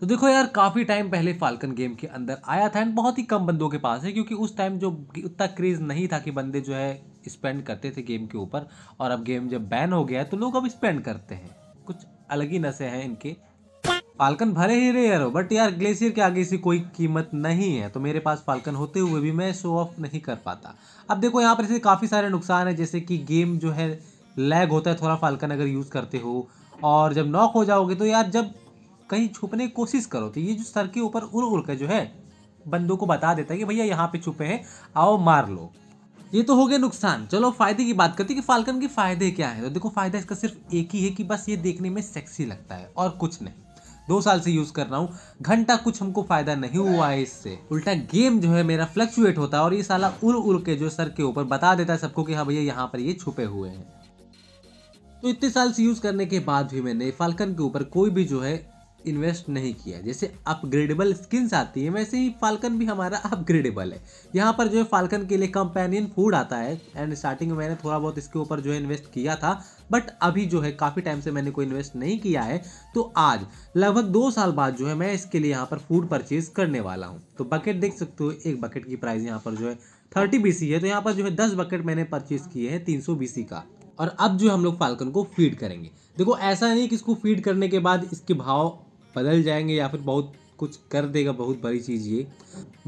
तो देखो यार काफ़ी टाइम पहले फाल्कन गेम के अंदर आया था एंड बहुत ही कम बंदों के पास है क्योंकि उस टाइम जो उतना क्रेज़ नहीं था कि बंदे जो है स्पेंड करते थे गेम के ऊपर और अब गेम जब बैन हो गया है तो लोग अब स्पेंड करते हैं कुछ अलग ही नशे हैं इनके फाल्कन भरे ही रहे हो बट यार ग्लेशियर के आगे से कोई कीमत नहीं है तो मेरे पास फाल्कन होते हुए भी मैं शो ऑफ नहीं कर पाता अब देखो यहाँ पर इसे काफ़ी सारे नुकसान है जैसे कि गेम जो है लैग होता है थोड़ा फाल्कन अगर यूज़ करते हो और जब नॉक हो जाओगे तो यार जब कहीं छुपने की कोशिश करो तो ये जो सर के ऊपर उड़ उड़ कर जो है बंदों को बता देता है कि भैया यहाँ पे छुपे हैं आओ मार लो ये तो हो गया नुकसान चलो फायदे की बात करते हैं कि फाल्कन के फायदे क्या है तो देखो फायदा इसका सिर्फ एक ही है कि बस ये देखने में सेक्सी लगता है और कुछ नहीं दो साल से यूज़ कर रहा हूँ घंटा कुछ हमको फायदा नहीं हुआ है इससे उल्टा गेम जो है मेरा फ्लक्चुएट होता है और ये साला उड़ उड़ के जो सर के ऊपर बता देता है सबको कि हाँ भैया यहाँ पर ये छुपे हुए हैं तो इतने साल से यूज़ करने के बाद भी मैंने फाल्कन के ऊपर कोई भी जो है इन्वेस्ट नहीं किया जैसे अपग्रेडेबल स्किन्स आती है वैसे ही फाल्कन भी हमारा अपग्रेडेबल है यहाँ पर जो है फाल्कन के लिए कंपेनियन फूड आता है एंड स्टार्टिंग में मैंने थोड़ा बहुत इसके ऊपर जो है इन्वेस्ट किया था बट अभी जो है काफ़ी टाइम से मैंने कोई इन्वेस्ट नहीं किया है तो आज लगभग दो साल बाद जो है मैं इसके लिए यहाँ पर फूड परचेज करने वाला हूँ तो बकेट देख सकते हो एक बकेट की प्राइस यहाँ पर जो है थर्टी बी है तो यहाँ पर जो है दस बकेट मैंने परचेज किए हैं तीन सौ का और अब जो हम लोग फाल्कन को फीड करेंगे देखो ऐसा नहीं कि इसको फीड करने के बाद इसके भाव बदल जाएंगे या फिर बहुत कुछ कर देगा बहुत बड़ी चीज़ ये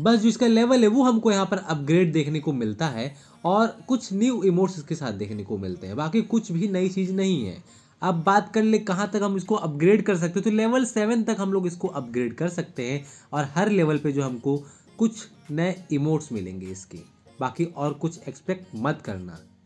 बस जो इसका लेवल है वो हमको यहाँ पर अपग्रेड देखने को मिलता है और कुछ न्यू इमोट्स इसके साथ देखने को मिलते हैं बाकी कुछ भी नई चीज़ नहीं है अब बात कर ले कहाँ तक हम इसको अपग्रेड कर सकते हैं तो लेवल सेवन तक हम लोग इसको अपग्रेड कर सकते हैं और हर लेवल पे जो हमको कुछ नए इमोट्स मिलेंगे इसके बाकी और कुछ एक्सपेक्ट मत करना